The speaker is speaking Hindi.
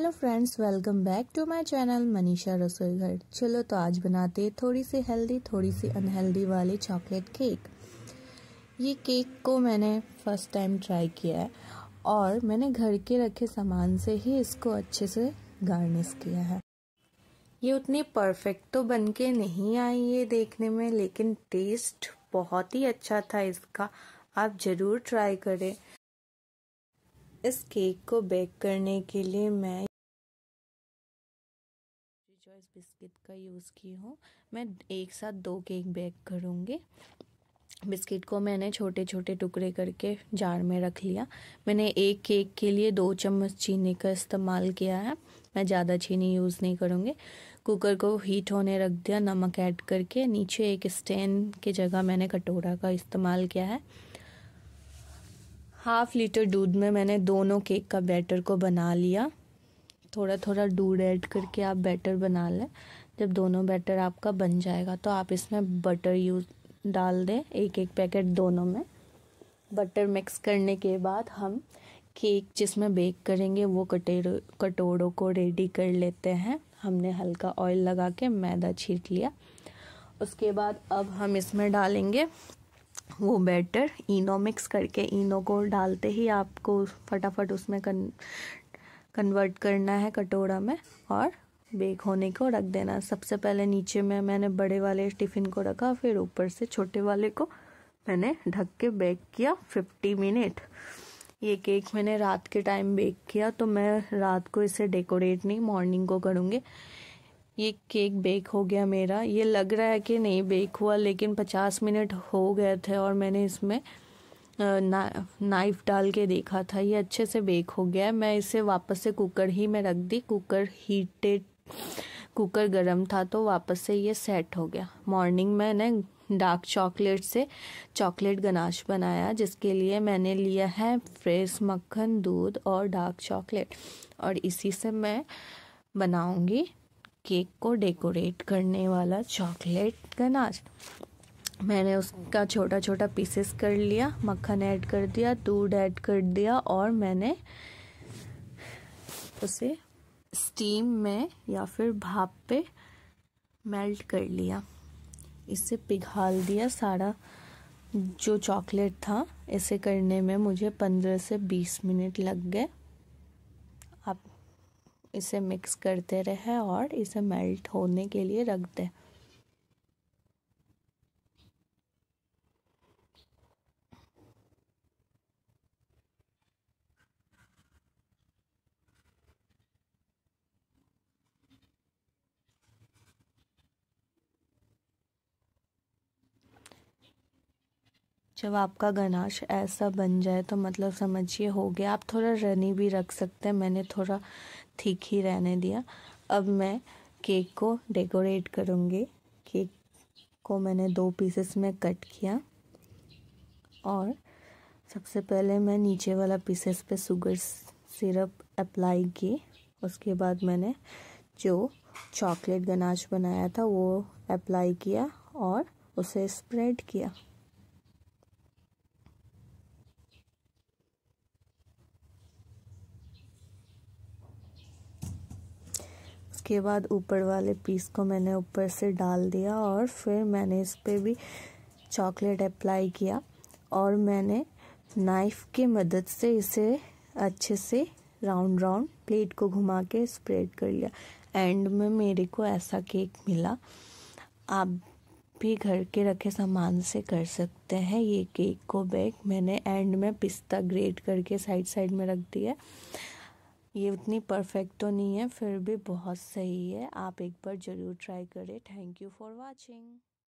hello friends welcome back to my channel Manisha Rasoi Ghar चलो तो आज बनाते हैं थोड़ी सी हेल्दी थोड़ी सी अनहेल्दी वाली चॉकलेट केक ये केक को मैंने फर्स्ट टाइम ट्राई किया है और मैंने घर के रखे सामान से ही इसको अच्छे से गार्निश किया है ये उतनी परफेक्ट तो बन के नहीं आई है देखने में लेकिन टेस्ट बहुत ही अच्छा था इसका आप ज़रूर ट्राई करें इस केक को बेक करने के लिए मैं चॉइस बिस्किट का यूज़ की हूँ मैं एक साथ दो केक बेक करूँगी बिस्किट को मैंने छोटे छोटे टुकड़े करके जार में रख लिया मैंने एक केक के लिए दो चम्मच चीनी का इस्तेमाल किया है मैं ज़्यादा चीनी यूज़ नहीं करूँगी कुकर को हीट होने रख दिया नमक ऐड करके नीचे एक स्टैंड की जगह मैंने कटोरा का इस्तेमाल किया है हाफ लीटर दूध में मैंने दोनों केक का बैटर को बना लिया थोड़ा थोड़ा दूध ऐड करके आप बैटर बना लें जब दोनों बैटर आपका बन जाएगा तो आप इसमें बटर यूज डाल दें एक एक पैकेट दोनों में बटर मिक्स करने के बाद हम केक जिसमें बेक करेंगे वो कटेरो कटोरों को रेडी कर लेते हैं हमने हल्का ऑयल लगा के मैदा छीट लिया उसके बाद अब हम इसमें डालेंगे वो बैटर इनो मिक्स करके इनो को डालते ही आपको फटाफट उसमें कन कन्वर्ट करना है कटोरा में और बेक होने को रख देना सबसे पहले नीचे में मैंने बड़े वाले टिफ़िन को रखा फिर ऊपर से छोटे वाले को मैंने ढक के बेक किया फिफ्टी मिनट ये केक मैंने रात के टाइम बेक किया तो मैं रात को इसे डेकोरेट नहीं मॉर्निंग को करूँगी ये केक बेक हो गया मेरा ये लग रहा है कि नहीं बेक हुआ लेकिन पचास मिनट हो गए थे और मैंने इसमें ना, नाइफ डाल के देखा था ये अच्छे से बेक हो गया मैं इसे वापस से कुकर ही में रख दी कुकर हीटेड कुकर गर्म था तो वापस से ये सेट हो गया मॉर्निंग में मैंने डार्क चॉकलेट से चॉकलेट गनाश बनाया जिसके लिए मैंने लिया है फ्रेश मक्खन दूध और डार्क चॉकलेट और इसी से मैं बनाऊंगी केक को डेकोरेट करने वाला चॉकलेट गनाश मैंने उसका छोटा छोटा पीसेस कर लिया मक्खन ऐड कर दिया दूध ऐड कर दिया और मैंने उसे स्टीम में या फिर भाप पे मेल्ट कर लिया इसे पिघाल दिया सारा जो चॉकलेट था इसे करने में मुझे पंद्रह से बीस मिनट लग गए आप इसे मिक्स करते रहे और इसे मेल्ट होने के लिए रख दें जब आपका गनाश ऐसा बन जाए तो मतलब समझिए हो गया आप थोड़ा रनी भी रख सकते हैं मैंने थोड़ा ठीक ही रहने दिया अब मैं केक को डेकोरेट करूँगी केक को मैंने दो पीसेस में कट किया और सबसे पहले मैं नीचे वाला पीसेस पे शुगर सिरप अप्लाई की उसके बाद मैंने जो चॉकलेट गनाश बनाया था वो अप्लाई किया और उसे स्प्रेड किया उसके बाद ऊपर वाले पीस को मैंने ऊपर से डाल दिया और फिर मैंने इस पर भी चॉकलेट अप्लाई किया और मैंने नाइफ़ की मदद से इसे अच्छे से राउंड राउंड प्लेट को घुमा के स्प्रेड कर लिया एंड में मेरे को ऐसा केक मिला आप भी घर के रखे सामान से कर सकते हैं ये केक को बेक मैंने एंड में पिस्ता ग्रेट करके साइड साइड में रख दिया ये उतनी परफेक्ट तो नहीं है फिर भी बहुत सही है आप एक बार ज़रूर ट्राई करें थैंक यू फॉर वॉचिंग